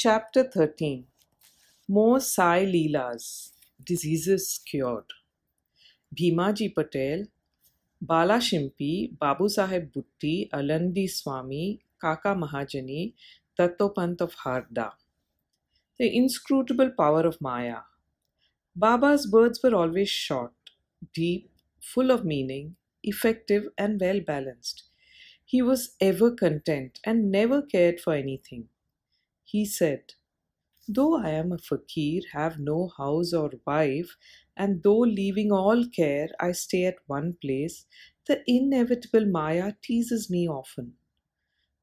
Chapter 13 More Sai Leelas Diseases Cured. Bhimaji Patel, Bala Shimpi, Babu Saheb Butti, Alandi Swami, Kaka Mahajani, Tattopant of Harda. The inscrutable power of Maya. Baba's words were always short, deep, full of meaning, effective, and well balanced. He was ever content and never cared for anything. He said, Though I am a fakir, have no house or wife, and though leaving all care I stay at one place, the inevitable Maya teases me often.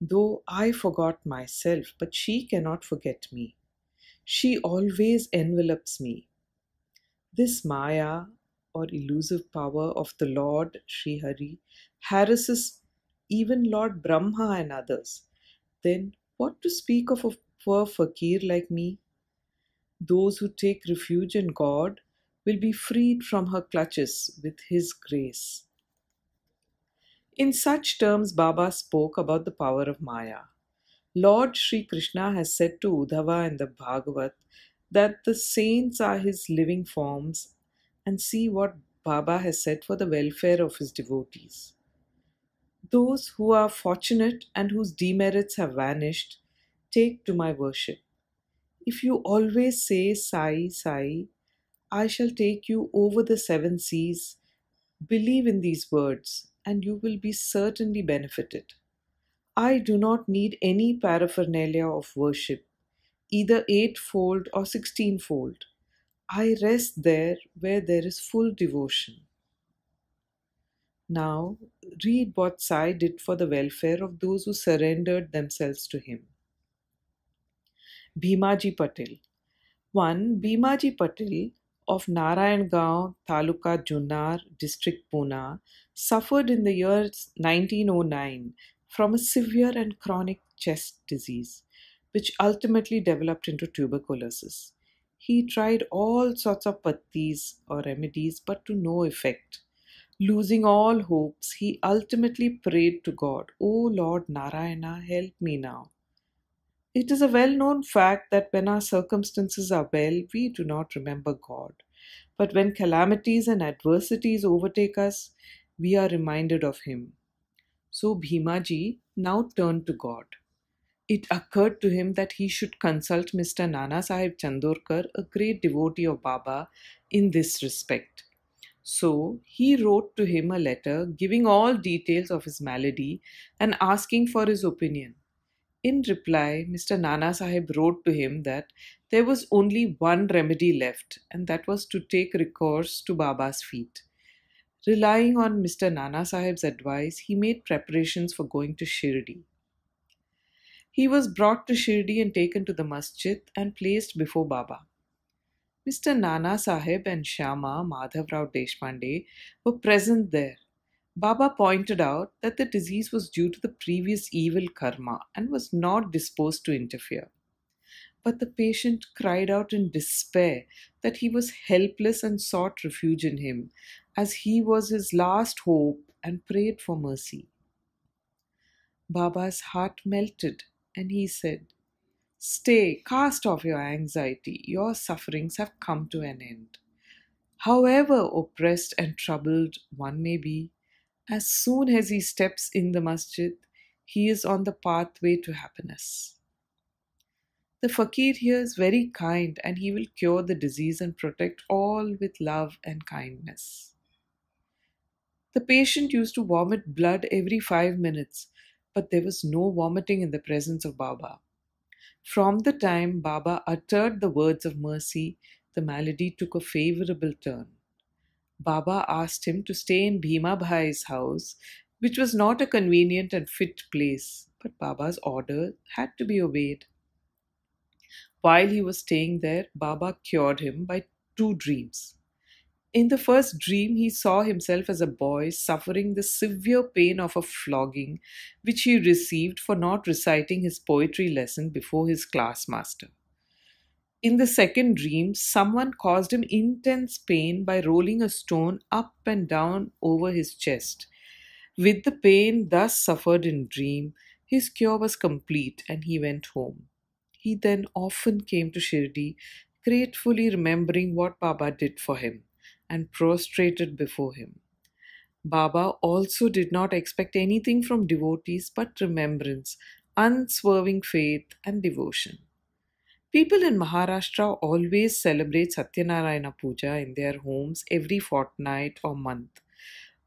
Though I forgot myself, but she cannot forget me. She always envelops me. This Maya or elusive power of the Lord Srihari, harasses even Lord Brahma and others. Then what to speak of a poor fakir like me? Those who take refuge in God will be freed from her clutches with His grace. In such terms, Baba spoke about the power of Maya. Lord Sri Krishna has said to Uddhava in the Bhagavat that the saints are his living forms and see what Baba has said for the welfare of his devotees. Those who are fortunate and whose demerits have vanished take to my worship. If you always say Sai, Sai, I shall take you over the seven seas. Believe in these words, and you will be certainly benefited. I do not need any paraphernalia of worship, either eightfold or sixteenfold. I rest there where there is full devotion. Now, read what Sai did for the welfare of those who surrendered themselves to him. Bhimaji Patel. One, Bhimaji Patel of Narayan Gau, Taluka Junnar, District Pune, suffered in the year 1909 from a severe and chronic chest disease, which ultimately developed into tuberculosis. He tried all sorts of pattis or remedies, but to no effect. Losing all hopes, he ultimately prayed to God, O Lord Narayana, help me now. It is a well known fact that when our circumstances are well, we do not remember God. But when calamities and adversities overtake us, we are reminded of Him. So Bhimaji now turned to God. It occurred to him that he should consult Mr. Nana Sahib Chandorkar, a great devotee of Baba, in this respect. So he wrote to him a letter giving all details of his malady and asking for his opinion. In reply, Mr. Nana Sahib wrote to him that there was only one remedy left, and that was to take recourse to Baba's feet. Relying on Mr. Nana Sahib's advice, he made preparations for going to Shirdi. He was brought to Shirdi and taken to the masjid and placed before Baba. Mr. Nana Sahib and Shama Madhavrao Deshpande were present there Baba pointed out that the disease was due to the previous evil karma and was not disposed to interfere. But the patient cried out in despair that he was helpless and sought refuge in him, as he was his last hope, and prayed for mercy. Baba's heart melted and he said, Stay, cast off your anxiety. Your sufferings have come to an end. However oppressed and troubled one may be, as soon as he steps in the masjid, he is on the pathway to happiness. The fakir here is very kind and he will cure the disease and protect all with love and kindness. The patient used to vomit blood every five minutes, but there was no vomiting in the presence of Baba. From the time Baba uttered the words of mercy, the malady took a favorable turn. Baba asked him to stay in Bhima Bhai's house, which was not a convenient and fit place, but Baba's order had to be obeyed. While he was staying there, Baba cured him by two dreams. In the first dream, he saw himself as a boy suffering the severe pain of a flogging which he received for not reciting his poetry lesson before his class master. In the second dream, someone caused him intense pain by rolling a stone up and down over his chest. With the pain thus suffered in dream, his cure was complete and he went home. He then often came to Shirdi, gratefully remembering what Baba did for him and prostrated before him. Baba also did not expect anything from devotees but remembrance, unswerving faith, and devotion. People in Maharashtra always celebrate Satyanarayana Puja in their homes every fortnight or month.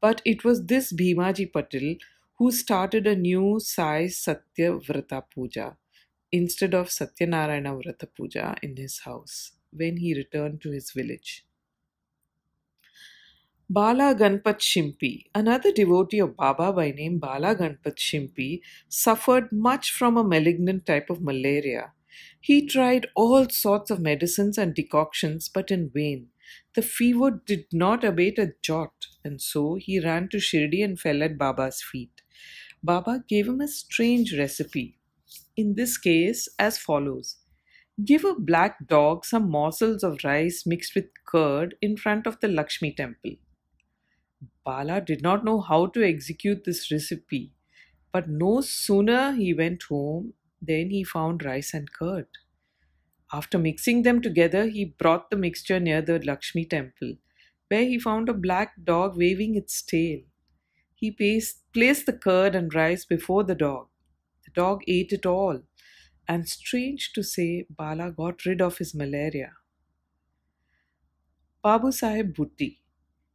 But it was this Bhimaji Patil who started a new Sai Satya Vrata Puja instead of Satyanarayana Vrata Puja in his house when he returned to his village. Bala Ganpat Shimpi, another devotee of Baba by name Bala Ganpat Shimpi, suffered much from a malignant type of malaria he tried all sorts of medicines and decoctions, but in vain. The fever did not abate a jot, and so he ran to Shirdi and fell at Baba's feet. Baba gave him a strange recipe, in this case as follows Give a black dog some morsels of rice mixed with curd in front of the Lakshmi temple. Bala did not know how to execute this recipe, but no sooner he went home then he found rice and curd. After mixing them together, he brought the mixture near the Lakshmi temple, where he found a black dog waving its tail. He placed the curd and rice before the dog. The dog ate it all, and strange to say, Bala got rid of his malaria. Babu Sahib Bhutti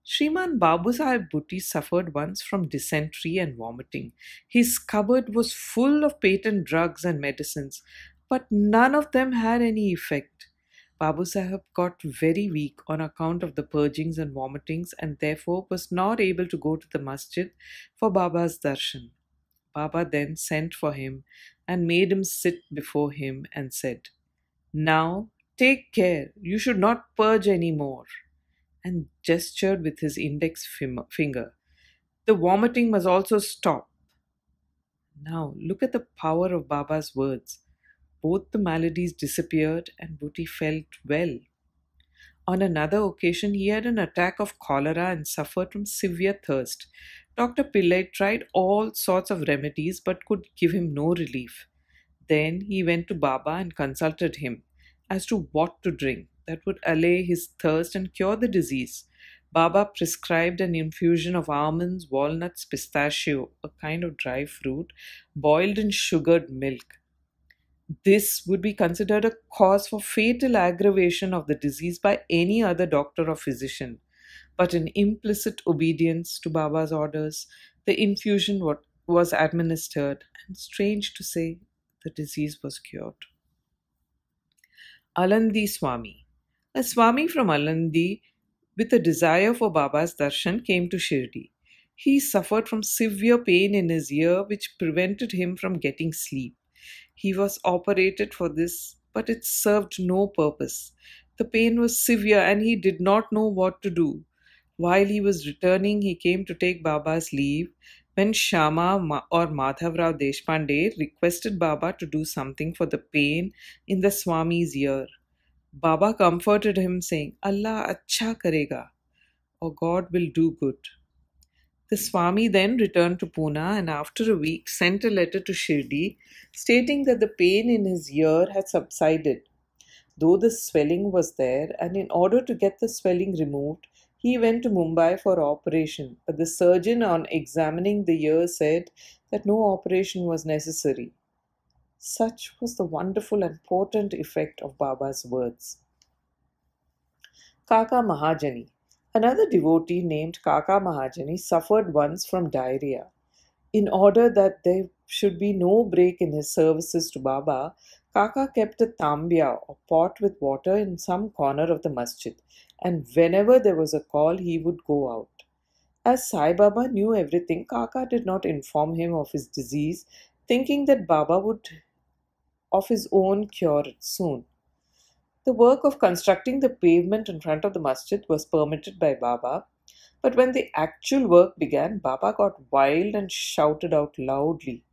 Sriman Babusaheb Bhutti suffered once from dysentery and vomiting. His cupboard was full of patent drugs and medicines, but none of them had any effect. Babusaheb got very weak on account of the purgings and vomitings and therefore was not able to go to the masjid for Baba's darshan. Baba then sent for him and made him sit before him and said, Now take care, you should not purge any more and gestured with his index finger. The vomiting must also stop. Now, look at the power of Baba's words. Both the maladies disappeared and Bhuti felt well. On another occasion, he had an attack of cholera and suffered from severe thirst. Dr. Pillai tried all sorts of remedies but could give him no relief. Then he went to Baba and consulted him as to what to drink that would allay his thirst and cure the disease. Baba prescribed an infusion of almonds, walnuts, pistachio, a kind of dry fruit, boiled in sugared milk. This would be considered a cause for fatal aggravation of the disease by any other doctor or physician. But in implicit obedience to Baba's orders, the infusion was administered, and strange to say, the disease was cured. Alandi Swami a Swami from Alandi with a desire for Baba's darshan came to Shirdi. He suffered from severe pain in his ear, which prevented him from getting sleep. He was operated for this, but it served no purpose. The pain was severe and he did not know what to do. While he was returning, he came to take Baba's leave when Shama or Madhavrao Deshpande requested Baba to do something for the pain in the Swami's ear. Baba comforted him, saying, Allah acha karega, or God will do good. The Swami then returned to Pune and after a week sent a letter to Shirdi stating that the pain in his ear had subsided, though the swelling was there, and in order to get the swelling removed, he went to Mumbai for operation. But the surgeon, on examining the ear, said that no operation was necessary. Such was the wonderful and potent effect of Baba's words. Kaka Mahajani. Another devotee named Kaka Mahajani suffered once from diarrhea. In order that there should be no break in his services to Baba, Kaka kept a tambia or pot with water in some corner of the masjid, and whenever there was a call, he would go out. As Sai Baba knew everything, Kaka did not inform him of his disease, thinking that Baba would of his own cure soon. The work of constructing the pavement in front of the masjid was permitted by Baba, but when the actual work began, Baba got wild and shouted out loudly.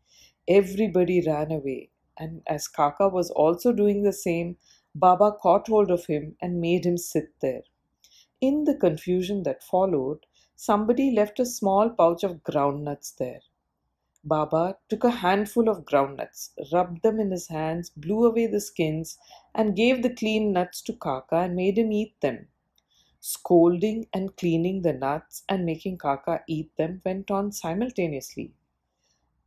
Everybody ran away, and as Kaka was also doing the same, Baba caught hold of him and made him sit there. In the confusion that followed, somebody left a small pouch of groundnuts there. Baba took a handful of groundnuts, rubbed them in his hands, blew away the skins, and gave the clean nuts to Kaka and made him eat them. Scolding and cleaning the nuts and making Kaka eat them went on simultaneously.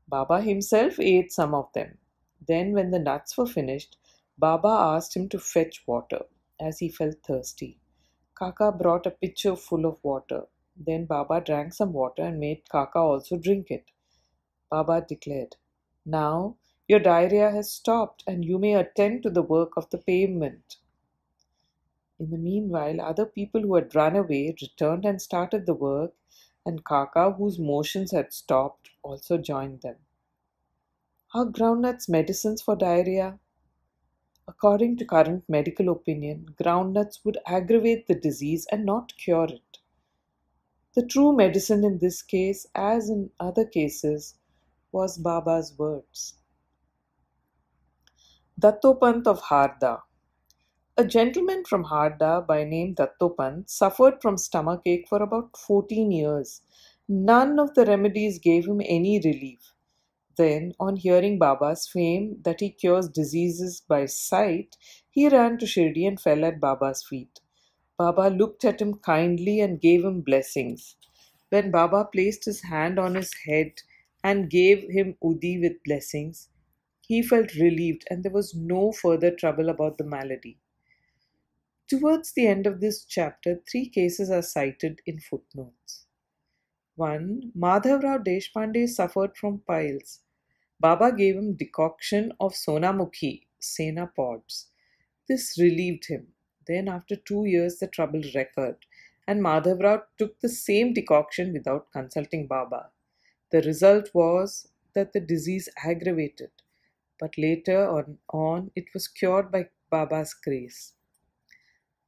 Baba himself ate some of them. Then, when the nuts were finished, Baba asked him to fetch water, as he felt thirsty. Kaka brought a pitcher full of water. Then Baba drank some water and made Kaka also drink it. Baba declared. Now your diarrhea has stopped and you may attend to the work of the pavement. In the meanwhile, other people who had run away returned and started the work, and Kaka, whose motions had stopped, also joined them. Are groundnuts medicines for diarrhea? According to current medical opinion, groundnuts would aggravate the disease and not cure it. The true medicine in this case, as in other cases, was Baba's words. Dattopant of Harda. A gentleman from Harda by name Dattopant suffered from stomach ache for about 14 years. None of the remedies gave him any relief. Then, on hearing Baba's fame that he cures diseases by sight, he ran to Shirdi and fell at Baba's feet. Baba looked at him kindly and gave him blessings. When Baba placed his hand on his head, and gave him Udi with blessings, he felt relieved and there was no further trouble about the malady. Towards the end of this chapter, three cases are cited in footnotes. 1. Madhav Deshpande suffered from piles. Baba gave him decoction of sonamukhi, sena pods. This relieved him. Then, after two years, the trouble recurred, and Madhav took the same decoction without consulting Baba. The result was that the disease aggravated, but later on, on it was cured by Baba's grace.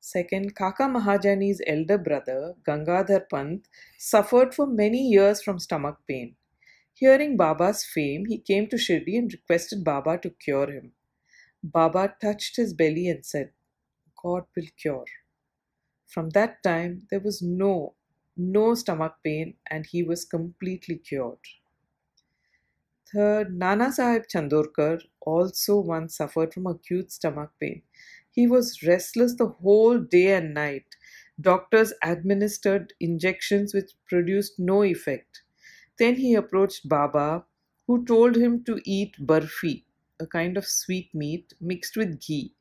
Second, Kaka Mahajani's elder brother, Gangadhar Pant, suffered for many years from stomach pain. Hearing Baba's fame, he came to Shirdi and requested Baba to cure him. Baba touched his belly and said, God will cure. From that time, there was no no stomach pain, and he was completely cured. Third, Nana Sahib Chandorkar also once suffered from acute stomach pain. He was restless the whole day and night. Doctors administered injections which produced no effect. Then he approached Baba, who told him to eat barfi, a kind of sweetmeat mixed with ghee.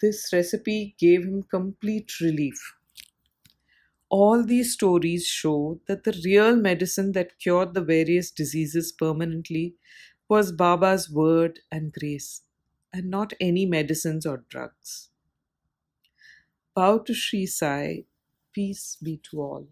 This recipe gave him complete relief all these stories show that the real medicine that cured the various diseases permanently was Baba's word and grace, and not any medicines or drugs. Bow to Sri Sai, peace be to all.